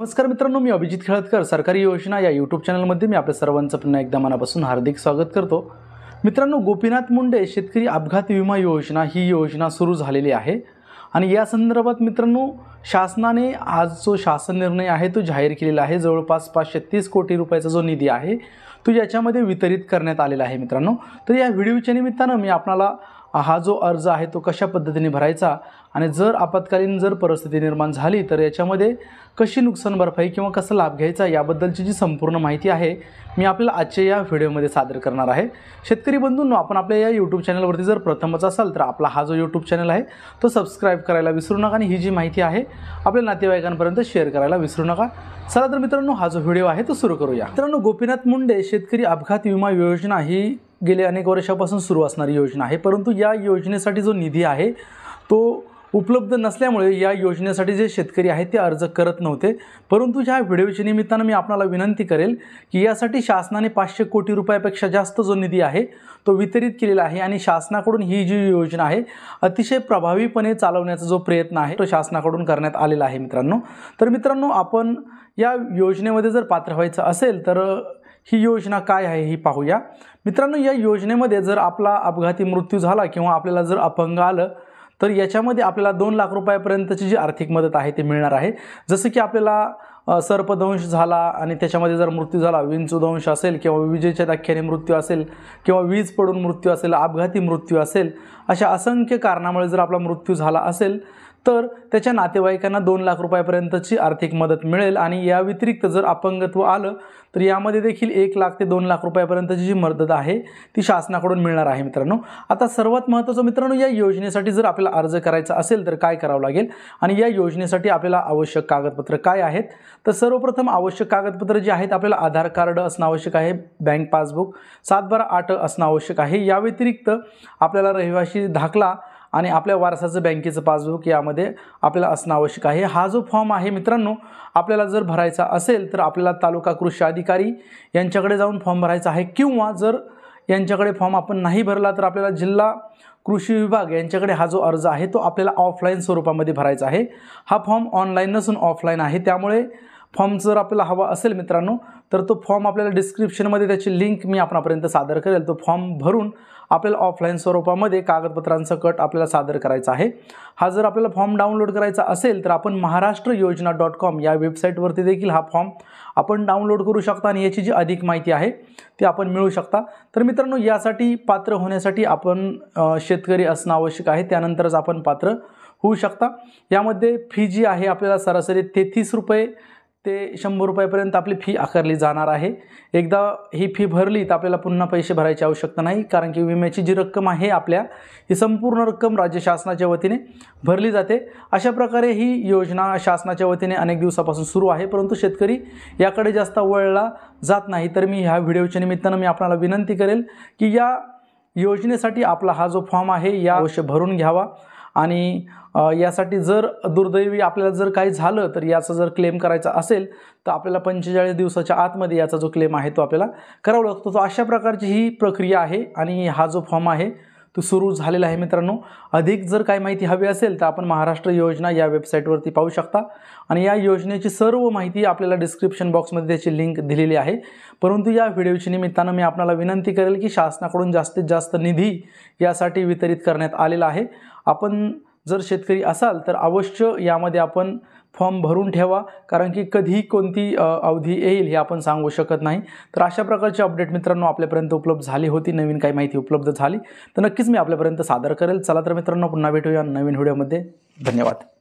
नमस्कार मित्रांनो मी अभिजित खेळतकर सरकारी योजना या यूट्यूब चॅनलमध्ये मी आपल्या सर्वांचं पुन्हा एकदा मनापासून हार्दिक स्वागत करतो मित्रांनो गोपीनाथ मुंडे शेतकरी अपघात विमा योजना ही योजना सुरू झालेली आहे आणि या संदर्भात मित्रांनो शासनाने आज जो शासन निर्णय आहे तो जाहीर केलेला आहे जवळपास पाचशे तीस कोटी रुपयाचा जो निधी आहे तो याच्यामध्ये वितरित करण्यात आलेला आहे मित्रांनो तर या व्हिडिओच्या निमित्तानं मी आपणाला हा जो अर्ज आहे तो कशा पद्धतीने भरायचा आणि जर आपत्कालीन जर परिस्थिती निर्माण झाली तर याच्यामध्ये कशी नुकसान भरपाई किंवा कसा लाभ घ्यायचा याबद्दलची जी संपूर्ण माहिती आहे मी आपल्याला आजच्या या व्हिडिओमध्ये सादर करणार आहे शेतकरी बंधूंनो आपण आपल्या या यूट्यूब चॅनलवरती जर प्रथमच असाल तर आपला हा जो यूट्यूब चॅनल आहे तो सबस्क्राईब करायला विसरू नका आणि ही जी माहिती आहे आपल्या नातेवाईकांपर्यंत शेअर करायला विसरू नका चला तर मित्रांनो हा जो व्हिडिओ आहे तो सुरू करूया मित्रांनो गोपीनाथ मुंडे शेतकरी अपघात विमा योजना ही गेले अनेक वर्षापासून सुरू असणारी योजना आहे परंतु या योजनेसाठी जो निधी आहे तो उपलब्ध नसल्यामुळे या योजनेसाठी जे शेतकरी आहेत ते अर्ज करत नव्हते परंतु ह्या व्हिडिओच्या निमित्तानं मी आपणाला विनंती करेल की यासाठी शासनाने पाचशे कोटी रुपयापेक्षा जास्त जो निधी आहे तो वितरित केलेला आहे आणि शासनाकडून ही जी योजना आहे अतिशय प्रभावीपणे चालवण्याचा जो प्रयत्न आहे तो शासनाकडून करण्यात आलेला आहे मित्रांनो तर मित्रांनो आपण या योजनेमध्ये जर पात्र व्हायचं असेल तर ही योजना काय आहे ही पाहूया मित्रांनो या योजनेमध्ये जर आपला अपघाती मृत्यू झाला किंवा आपल्याला जर अपंग आलं तर याच्यामध्ये आपल्याला दोन लाख रुपयापर्यंतची जी आर्थिक मदत आहे ती मिळणार आहे जसं की आपल्याला सर्पदंश झाला आणि त्याच्यामध्ये जर मृत्यू झाला विंचुदंश असेल किंवा विजेच्या दाख्याने मृत्यू असेल किंवा वीज पडून मृत्यू असेल अपघाती मृत्यू असेल अशा असंख्य कारणामुळे जर आपला मृत्यू झाला असेल तर त्याच्या नातेवाईकांना दोन लाख रुपयापर्यंतची आर्थिक मदत मिळेल आणि या व्यतिरिक्त जर अपंगत्व आलं तर यामध्ये देखील एक लाख ते दोन लाख रुपयापर्यंतची जी मदत आहे ती शासनाकडून मिळणार आहे मित्रांनो आता सर्वात महत्त्वाचं मित्रांनो या योजनेसाठी जर आपल्याला अर्ज करायचा असेल तर काय करावं लागेल आणि या योजनेसाठी आपल्याला आवश्यक कागदपत्र काय आहेत तर सर्वप्रथम आवश्यक कागदपत्र जे आहेत आपल्याला आधार कार्ड असणं आवश्यक आहे बँक पासबुक सात बारा आठ असणं आवश्यक आहे या व्यतिरिक्त आपल्याला रहिवाशी दाखला आणि आपल्या वारसाचं बँकेचं पासबुक यामध्ये आपल्याला असणं आवश्यक आहे हा जो फॉर्म आहे मित्रांनो आपल्याला जर भरायचा असेल तर आपल्याला तालुका कृषी अधिकारी यांच्याकडे जाऊन फॉर्म भरायचा आहे किंवा जर यांच्याकडे फॉर्म आपण नाही भरला तर आपल्याला जिल्हा कृषी विभाग यांच्याकडे हा जो अर्ज आहे तो आपल्याला ऑफलाईन स्वरूपामध्ये भरायचा आहे हा फॉर्म ऑनलाईन नसून ऑफलाईन आहे त्यामुळे फॉर्म जर आपल्याला हवा असेल मित्रांनो तर तो फॉर्म आपल्याला डिस्क्रिप्शनमध्ये त्याची लिंक मी आपणापर्यंत सादर करेल तो फॉर्म भरून आपल्याला ऑफलाईन स्वरूपामध्ये कागदपत्रांचं कट आपल्याला सादर करायचा आहे हा जर आपल्याला फॉर्म डाउनलोड करायचा असेल तर आपण महाराष्ट्र योजना डॉट कॉम या वेबसाईटवरती देखील हा फॉर्म आपण डाउनलोड करू शकता आणि याची जी अधिक माहिती आहे ती आपण मिळू शकता तर मित्रांनो यासाठी पात्र होण्यासाठी आपण शेतकरी असणं आवश्यक आहे त्यानंतरच आपण पात्र होऊ शकता यामध्ये फी जी आहे आपल्याला सरासरी तेहतीस रुपये ते शंभर रुपयापर्यंत आपली फी आकारली जाणार आहे एकदा ही फी भरली तर आपल्याला पुन्हा पैसे भरायची आवश्यकता नाही कारण की विम्याची जी रक्कम आहे आपल्या ही संपूर्ण रक्कम राज्य शासनाच्या वतीने भरली जाते अशा प्रकारे ही योजना शासनाच्या वतीने अनेक दिवसापासून सुरू आहे परंतु शेतकरी याकडे जास्त वळला जात नाही तर मी ह्या व्हिडिओच्या निमित्तानं मी आपल्याला विनंती करेल की या योजनेसाठी आपला हा जो फॉर्म आहे या अवश्य भरून घ्यावा आणि यासाठी जर दुर्दैवी आपल्याला जर काही झालं तर याचा जर क्लेम करायचा असेल तर आपल्याला पंचेचाळीस दिवसाच्या आतमध्ये याचा जो क्लेम आहे तो आपल्याला करावा लागतो तो अशा प्रकारची ही प्रक्रिया आहे आणि हा जो फॉर्म आहे तो सुरू झालेला आहे मित्रांनो अधिक जर काही माहिती हवी असेल तर आपण महाराष्ट्र योजना या वेबसाईटवरती पाहू शकता आणि या योजनेची सर्व माहिती आपल्याला डिस्क्रिप्शन बॉक्समध्ये त्याची लिंक दिलेली आहे परंतु या व्हिडिओच्या निमित्तानं मी आपल्याला विनंती करेल की शासनाकडून जास्तीत जास्त निधी यासाठी वितरित करण्यात आलेला आहे आपण जर शेतकरी असाल तर अवश्य यामध्ये आपण फॉर्म भरून ठेवा कारण की कधी कोणती अवधी येईल हे आपण सांगू शकत नाही तर अशा प्रकारचे अपडेट मित्रांनो आपल्यापर्यंत उपलब्ध झाली होती नवीन काही माहिती उपलब्ध झाली तर नक्कीच मी आपल्यापर्यंत सादर करेल चला तर मित्रांनो पुन्हा भेटूया नवीन व्हिडिओमध्ये धन्यवाद